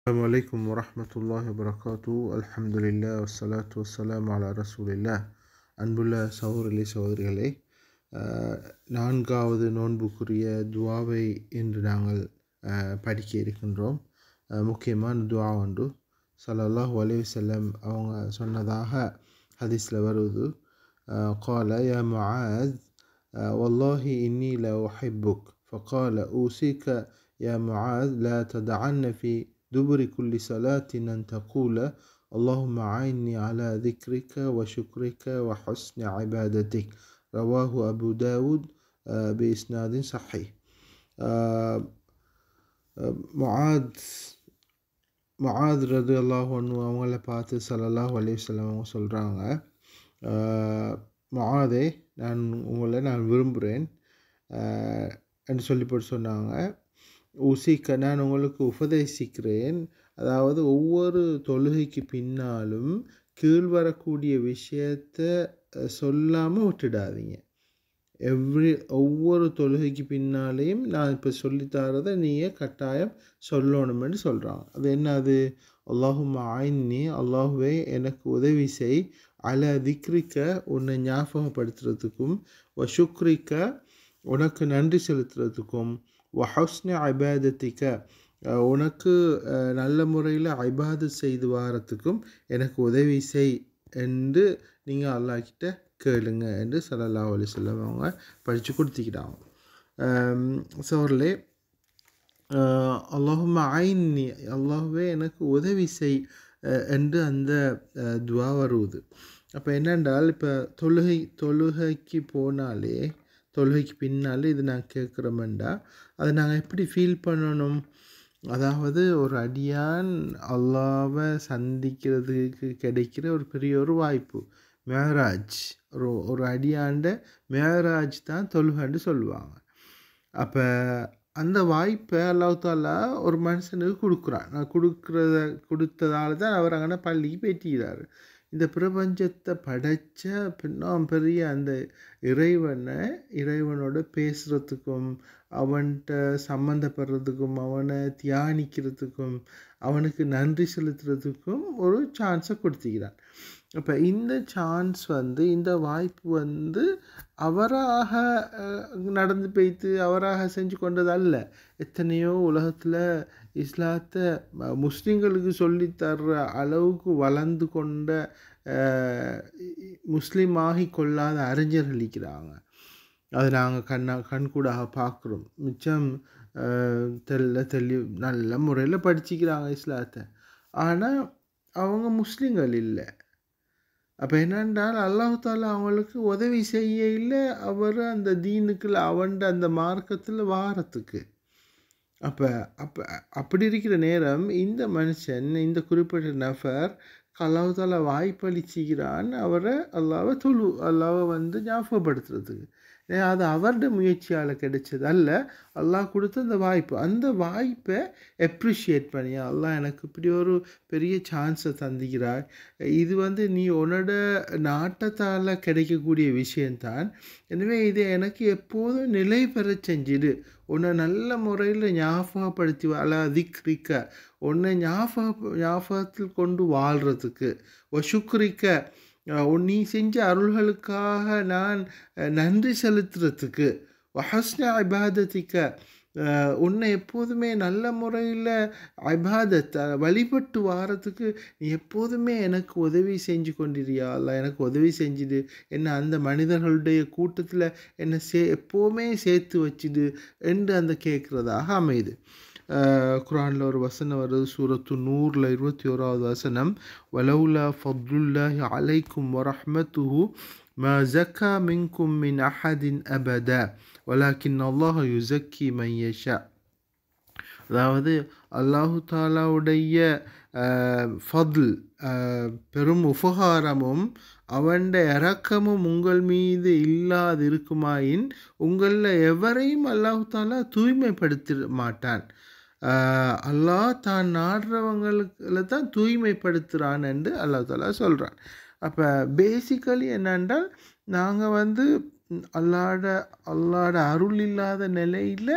السلام عليكم ورحمة الله وبركاته الحمد لله والصلاة والسلام على رسول الله அன்புள்ள சகோதரிகளே சகோதரிகளே நான்காவது நோன்புக்குரிய துவாவை என்று நாங்கள் படிக்க இருக்கின்றோம் முக்கியமான துவா ஒன்று சலல்லாஹ் வலிவ் செல்லம் அவங்க சொன்னதாக ஹதீஸில் வருவது قال يا معاذ والله إني لا أحبك فقال أوصيك يا معاذ لا تدعن في دبر كل صلاة أن تقول اللهم عيني على ذكرك وشكرك وحسن عبادتك رواه أبو داود آه، بإسناد صحيح آه، آه، معاذ معாத் ரது அல்லாஹ் ஒன்று அவங்கள பார்த்து சல்லாஹ் அலிவசல்லம் அவங்க சொல்கிறாங்க மொஹாதே நான் உங்களை நான் விரும்புகிறேன் என்று சொல்லி போட்டு சொன்னாங்க உசிக்க நான் உங்களுக்கு உபதேசிக்கிறேன் அதாவது ஒவ்வொரு தொழுகைக்கு பின்னாலும் கீழ் வரக்கூடிய விஷயத்தை சொல்லாமல் விட்டுடாதீங்க எவ்ரி ஒவ்வொரு தொழுகைக்கு பின்னாலேயும் நான் இப்போ சொல்லித்தாரத நீயே கட்டாயம் சொல்லணும்னு சொல்கிறாங்க அது என்ன அது அல்லாஹும் ஆயின்னி அல்லாஹுவே எனக்கு உதவி செய் அல திக்ரிக்க உன்னை ஞாபகப்படுத்துறதுக்கும் ஒ சுக்ரிக்க உனக்கு நன்றி செலுத்துறதுக்கும் வஹஸ்ன அபாதத்திக்க உனக்கு நல்ல முறையில் ஐபாது செய்து வாரத்துக்கும் எனக்கு உதவி செய் என்று நீங்கள் அல்லாக்கிட்ட கேளுங்க என்று சலல்லா அலி சொல்லம் அவங்க படித்து கொடுத்துக்கிட்டாங்க சோர்லே அல்லாஹும் ஐன்னி அல்லாஹுவே எனக்கு உதவி செய் என்று அந்த துவா வருவது அப்போ என்னென்றால் இப்போ தொழுகை தொழுகைக்கு போனாலே தொழுகைக்கு பின்னால் இது நான் கேட்குறோமெண்டா அதை நாங்கள் எப்படி ஃபீல் பண்ணணும் அதாவது ஒரு அடியான் அல்லாவை சந்திக்கிறதுக்கு கிடைக்கிற ஒரு பெரிய ஒரு வாய்ப்பு மேராஜ் ஒரு ஒரு அடியாண்ட மேராஜ் தான் தொழுகன்னு சொல்லுவாங்க அப்போ அந்த வாய்ப்பை அல்லாத்தாலா ஒரு மனுஷனுக்கு கொடுக்குறான் நான் கொடுக்குறத கொடுத்ததால தான் அவர் அங்கே பள்ளிக்கு பேட்டிக்கிறார் இந்த பிரபஞ்சத்தை படைத்த பின்னாம் பெரிய அந்த இறைவனை இறைவனோட பேசுகிறதுக்கும் அவன்கிட்ட சம்மந்தப்படுறதுக்கும் அவனை தியானிக்கிறதுக்கும் அவனுக்கு நன்றி செலுத்துறதுக்கும் ஒரு சான்ஸை கொடுத்துக்கிறான் அப்போ இந்த சான்ஸ் வந்து இந்த வாய்ப்பு வந்து அவராக நடந்து போய்த்து அவராக செஞ்சு கொண்டது அல்ல எத்தனையோ உலகத்தில் இஸ்லாத்தை முஸ்லீம்களுக்கு சொல்லித்தர்ற அளவுக்கு வளர்ந்து கொண்ட முஸ்லீமாகி கொள்ளாத அறிஞர் அளிக்கிறாங்க அதை நாங்கள் கண்ணா கண்கூடாக பார்க்குறோம் மிச்சம் தெல்ல தெளி நல்ல முறையில் படிச்சுக்கிறாங்க இஸ்லாத்தை ஆனால் அவங்க முஸ்லீம்கள் இல்லை அப்போ என்னென்றால் அல்லாஹால அவங்களுக்கு உதவி செய்ய இல்லை அவர் அந்த தீனுக்குள்ள அவண்ட அந்த மார்க்கத்தில் வாரத்துக்கு அப்போ அப்போ அப்படி இருக்கிற நேரம் இந்த மனுஷன் இந்த குறிப்பிட்ட நபர் கலாவதால் வாய்ப்பளிச்சுக்கிறான்னு அவரை அல்லாவை தொழு அல்லாவை வந்து ஞாபகப்படுத்துறதுக்கு அது அவருடைய முயற்சியால் கிடைச்சது அல்ல அல்லாஹ் கொடுத்த அந்த வாய்ப்பு அந்த வாய்ப்பை எப்ரிஷியேட் பண்ணி அல்லாஹ் எனக்கு இப்படி ஒரு பெரிய சான்ஸை தந்துகிறாய் இது வந்து நீ உன்னோட நாட்டத்தால் கிடைக்கக்கூடிய விஷயந்தான் எனவே இதை எனக்கு எப்போதும் நிலை பெற செஞ்சிடு உன்னை நல்ல முறையில் ஞாபகப்படுத்தி வாழ திக்ரிக்க உன்னை ஞாபக ஞாபகத்தில் கொண்டு வாழ்கிறதுக்கு ஒ சுக்ரிக்க நீ செஞ்ச அருள்களுக்காக நான் நன்றி செலுத்துறதுக்கு வஹஸ்ன அபாதத்திக்க உன்னை எப்போதுமே நல்ல முறையில் அபாதத்தை வழிபட்டு வாரத்துக்கு நீ எப்போதுமே எனக்கு உதவி செஞ்சு கொண்டிருயா இல்லை எனக்கு உதவி செஞ்சுடு என்னை அந்த மனிதர்களுடைய கூட்டத்தில் என்னை சே எப்போவுமே சேர்த்து வச்சுடு என்று அந்த கேட்குறதாக அமையுது குரானில் ஒரு வசனம் வருது சூரத்து நூறில் இருபத்தி ஓராவது வசனம் வலவுலா ஃபதுல்லாஹி அலைக்கும் வரஹ்மத்துஹு மா ஜக்கா மின்கும் மின் அஹதின் அபத வலாக்கின் அல்லாஹ் யுசக்கி மையஷா அதாவது அல்லாஹு தாலாவுடைய ஃபதுல் பெரும் உபகாரமும் அவன் இறக்கமும் உங்கள் மீது இல்லாதிருக்குமாயின் உங்களில் எவரையும் அல்லாஹு தாலா தூய்மைப்படுத்த மாட்டான் அல்லாஹ் தான் நாடுறவங்களுக்குல தான் தூய்மைப்படுத்துகிறான் என்று அல்லா தாலா சொல்கிறான் அப்போ பேசிக்கலி என்னென்றால் நாங்கள் வந்து அல்லாட அல்லாட அருள் இல்லாத நிலையில்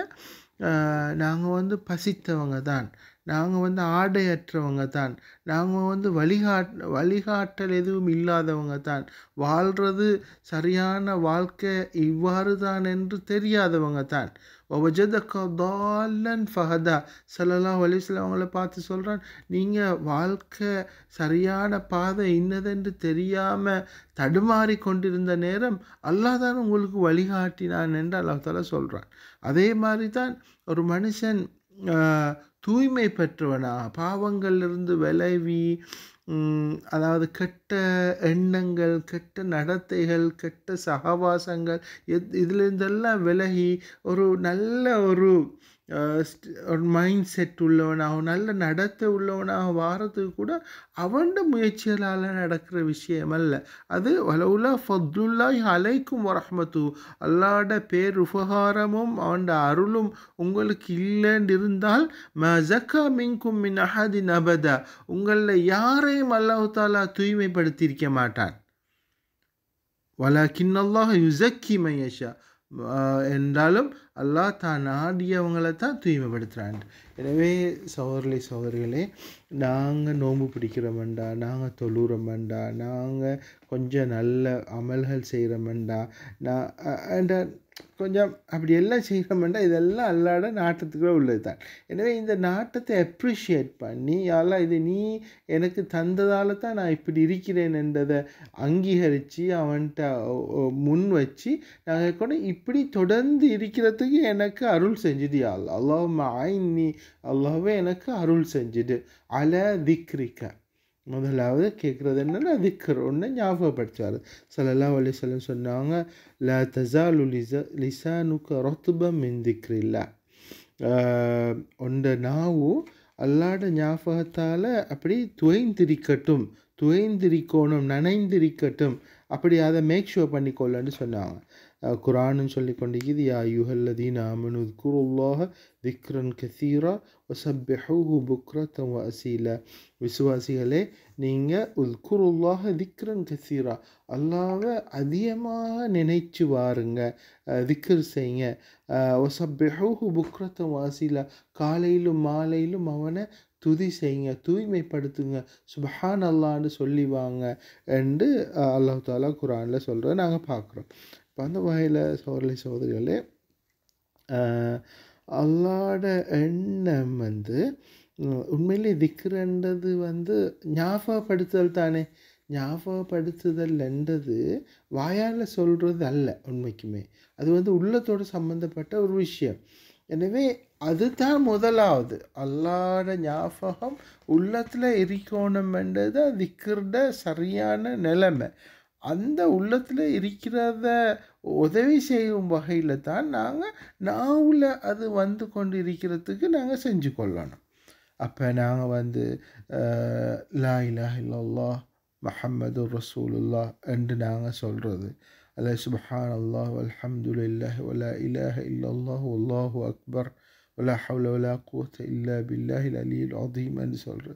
நாங்கள் வந்து பசித்தவங்க தான் நாங்கள் வந்து ஆடையற்றவங்க தான் நாங்கள் வந்து வழிகாட் வழிகாட்டல் எதுவும் இல்லாதவங்க தான் வாழ்கிறது சரியான வாழ்க்கை இவ்வாறு தான் என்று தெரியாதவங்க தான் ஒபஜதன் ஃபஹதா சல்லா வழி அவங்கள பார்த்து சொல்கிறான் நீங்கள் வாழ்க்கை சரியான பாதை இன்னதென்று தெரியாமல் தடுமாறி கொண்டிருந்த நேரம் அல்லா தான் உங்களுக்கு வழிகாட்டினான் என்று அல்லாஹால சொல்கிறான் அதே மாதிரி தான் ஒரு மனுஷன் தூய்மை பெற்றவனாக பாவங்களிலிருந்து விளைவி அதாவது கெட்ட எண்ணங்கள் கெட்ட நடத்தைகள் கெட்ட சகவாசங்கள் எத் இதுலேருந்தெல்லாம் விலகி ஒரு நல்ல ஒரு ஒரு மைண்ட் செட் உள்ளவனாக நல்ல நடத்த உள்ளவனாக வாரத்துக்கு கூட அவன் முயற்சிகளால் நடக்கிற விஷயம் அல்ல அது வலவுலா ஃபத்துல்லாய் அலைக்கும் வரஹமத்து அல்லாட பேர் உபகாரமும் அவன் அருளும் உங்களுக்கு இல்லைன்னு இருந்தால் மசக்கா மிங்கும் மின் அஹதி நபதா உங்களில் யாரையும் அல்லாஹு தாலா தூய்மைப்படுத்தியிருக்க மாட்டான் வலா கிண்ணல்லாக யுசக்கி மையஷா என்றாலும் அல்லாஹ் தான் ஆடியவங்களை தான் தூய்மைப்படுத்துகிறான் எனவே சோதரிலே சோதரிகளே நாங்கள் நோன்பு பிடிக்கிறோம் நாங்கள் தொழுகிறோம் நாங்கள் கொஞ்சம் நல்ல அமல்கள் செய்கிறோம் நான் நான் கொஞ்சம் அப்படி எல்லாம் செய்கிறோம்னா இதெல்லாம் அல்லாட நாட்டத்துக்குள்ளே உள்ளது தான் எனவே இந்த நாட்டத்தை அப்ரிஷியேட் பண்ணி யாரா இது நீ எனக்கு தந்ததால் தான் நான் இப்படி இருக்கிறேன் என்றதை அங்கீகரித்து அவன்கிட்ட முன் வச்சு நாங்கள் கூட இப்படி தொடர்ந்து இருக்கிறதுக்கு எனக்கு அருள் செஞ்சுது யாழ் அல்லாஹ் மாய் நீ அல்லாவே எனக்கு அருள் செஞ்சுது அல திக்ரிக்க முதலாவது கேட்குறது என்னென்னா திக்கர் ஒன்று ஞாபகப்படுத்துவார் சலல்லா வலி சொல்ல சொன்னாங்க ல தசாலு லிசா லிசானுக்கு ரொத்துபம் மின் இல்லை ஒன்ற நாவு அல்லாட ஞாபகத்தால் அப்படி துவைந்திரிக்கட்டும் துவைந்திரிக்கணும் நனைந்திரிக்கட்டும் அப்படி அதை மேக் ஷுவர் பண்ணிக்கொள்ளன்னு சொன்னாங்க குரானும் சொல்லி கொண்டிருக்கிறது யா யுஹல்லதீன் ஆமனு குருல்லாக விக்ரன் கசீரா ஒசப்பெஹூ புக்ரத்தம் அசீல விசுவாசிகளே நீங்கள் உல்குருல்லாக விக்ரன் கசீரா அல்லாவை அதிகமாக நினைச்சு வாருங்க திக்ர் செய்யுங்க ஒசப்பெஹூ புக்ரத்தம் அசீல காலையிலும் மாலையிலும் அவனை துதி செய்யுங்க தூய்மைப்படுத்துங்க சுபஹான் அல்லான்னு சொல்லி வாங்க என்று அல்லாஹாலா குரானில் சொல்கிறத நாங்கள் பார்க்குறோம் இப்போ அந்த வகையில் சோதரி சோதரிகளே அல்லாட எண்ணம் வந்து உண்மையிலே திக்கிறன்றது வந்து ஞாபகப்படுத்துதல் தானே ஞாபகப்படுத்துதல் என்றது வாயால் சொல்கிறது அல்ல உண்மைக்குமே அது வந்து உள்ளத்தோடு சம்மந்தப்பட்ட ஒரு விஷயம் எனவே அதுதான் முதலாவது அல்லாட ஞாபகம் உள்ளத்தில் என்றது திக்கிறத சரியான நிலைமை அந்த உள்ளத்தில் இருக்கிறத உதவி செய்யும் வகையில் தான் நாங்கள் நாவில் அது வந்து கொண்டு இருக்கிறதுக்கு நாங்கள் செஞ்சு கொள்ளணும் அப்போ நாங்கள் வந்து லா இலா இல்லல்லா மஹம்மது ரசூலுல்லா என்று நாங்கள் சொல்கிறது அல்ல சுபஹான் அல்லாஹ் அல்ஹம்துல்லாஹ் வலா இலாஹ இல்லல்லாஹ் அல்லாஹூ அக்பர் ولا حول ولا قوة இல்லா بالله العلي العظيم أن سلر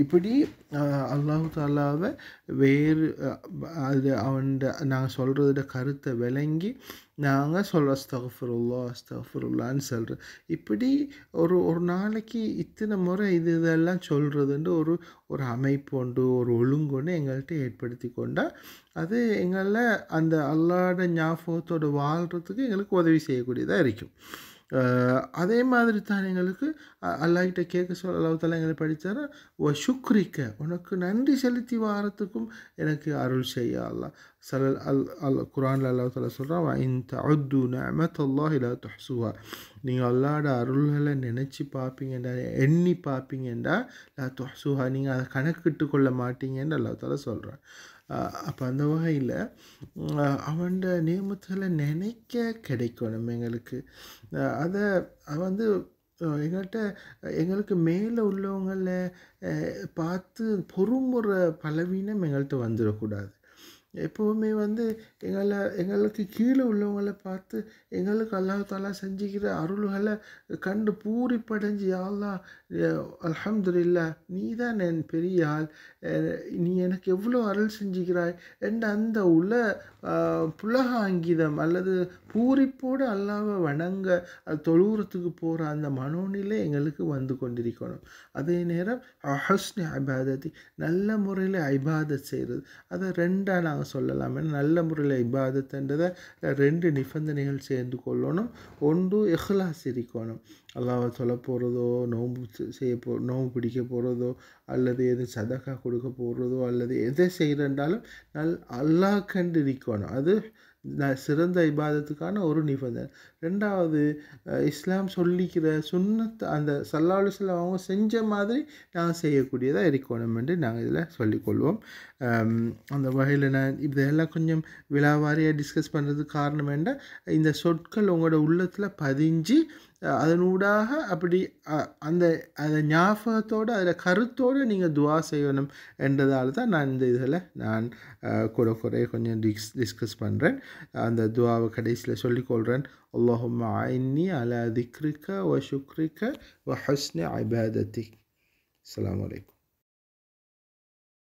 இப்படி அல்லாஹு தாலாவை வேறு அது அவன் நாங்கள் சொல்கிறதோட கருத்தை விளங்கி நாங்கள் சொல்கிற அஸ்தகஃபுருல்லா அஸ்தகஃபுருல்லான்னு சொல்கிறோம் இப்படி ஒரு ஒரு நாளைக்கு இத்தனை முறை இது இதெல்லாம் சொல்கிறதுன்ட்டு ஒரு ஒரு அமைப்பு ஒன்று ஒரு ஒன்று எங்கள்கிட்ட ஏற்படுத்தி கொண்டால் அது எங்களை அந்த அல்லாட ஞாபகத்தோடு வாழ்கிறதுக்கு எங்களுக்கு உதவி செய்யக்கூடியதாக இருக்கும் அதே மாதிரி தான் எங்களுக்கு அல்லாஹிட்ட கேட்க சொல்ல அளவுத்தெல்லாம் எங்களை படித்தார் ஓ சுக்ரிக்க உனக்கு நன்றி செலுத்தி வாரத்துக்கும் எனக்கு அருள் செய்ய சில அல் அல் குரானில் அல்லா சொல்ல சொல்கிறான் இந்த அத்து நமத்தல்லாஹ் இல்லா துஹசுவா நீங்கள் அல்லாட அருள்களை நினச்சி பார்ப்பீங்கண்டா எண்ணி பார்ப்பீங்கண்டா லா தொசுவா நீங்கள் அதை கணக்கிட்டு கொள்ள மாட்டீங்கன்னு அல்லா தாலா சொல்கிறான் அப்போ அந்த வகையில் அவன் நியமத்தில் நினைக்க கிடைக்கணும் எங்களுக்கு அதை வந்து எங்கள்கிட்ட எங்களுக்கு மேலே உள்ளவங்களை பார்த்து பொறுமுறை பலவீனம் எங்கள்கிட்ட வந்துடக்கூடாது எப்போவுமே வந்து எங்களை எங்களுக்கு கீழே உள்ளவங்களை பார்த்து எங்களுக்கு அல்லாஹாலா செஞ்சுக்கிற அருள்களை கண்டு பூரிப்படைஞ்சு அலமது அலமதுல்லா நீ தான் என் பெரிய ஆள் நீ எனக்கு எவ்வளோ அருள் செஞ்சுக்கிறாய் என்ற அந்த புலக புலகாங்கிதம் அல்லது பூரிப்போடு அல்லாவை வணங்க தொழுவுறத்துக்கு போகிற அந்த மனோநிலை எங்களுக்கு வந்து கொண்டிருக்கணும் அதே நேரம் அஹஸ்னி ஐபாதத்தி நல்ல முறையில் ஐபாதத் செய்கிறது அதை ரெண்டாக நாங்கள் சொல்லலாம் நல்ல முறையில் ஐபாதத்துன்றதை ரெண்டு நிபந்தனைகள் சேர்ந்து கொள்ளணும் ஒன்று எஹ்லாஸ் இருக்கணும் அல்லாவை சொல்ல போகிறதோ நோம்பு செய்ய போ நோம்பு பிடிக்க போகிறதோ அல்லது எது சதக்கா கொடுக்க போகிறதோ அல்லது எதை செய்கிறன்றாலும் நல் அல்லாக்கண்டு இருக்கணும் அது சிறந்த இபாதத்துக்கான ஒரு நிபந்தனை ரெண்டாவது இஸ்லாம் சொல்லிக்கிற சுண்ணத்தை அந்த சல்லா அவங்க செஞ்ச மாதிரி நாங்கள் செய்யக்கூடியதாக இருக்கணும் என்று நாங்கள் இதில் சொல்லிக்கொள்வோம் அந்த வகையில் நான் இதெல்லாம் கொஞ்சம் விழாவாரியாக டிஸ்கஸ் பண்ணுறதுக்கு காரணம் வேண்டாம் இந்த சொற்கள் உங்களோட உள்ளத்தில் பதிஞ்சு அதனூடாக அப்படி அந்த அந்த ஞாபகத்தோடு அதில் கருத்தோடு நீங்கள் துவா செய்யணும் என்றதால் தான் நான் இந்த இதில் நான் கூட குறைய கொஞ்சம் டிஸ் டிஸ்கஸ் பண்ணுறேன் அந்த துவாவை கடைசியில் சொல்லிக்கொள்கிறேன் அல்லாஹும் ஆயின்னி அலா திக்ரிக்க வ சுக்ரிக்க வ ஹஸ்னி ஐபாதத்திக் அலாம் வலைக்கம்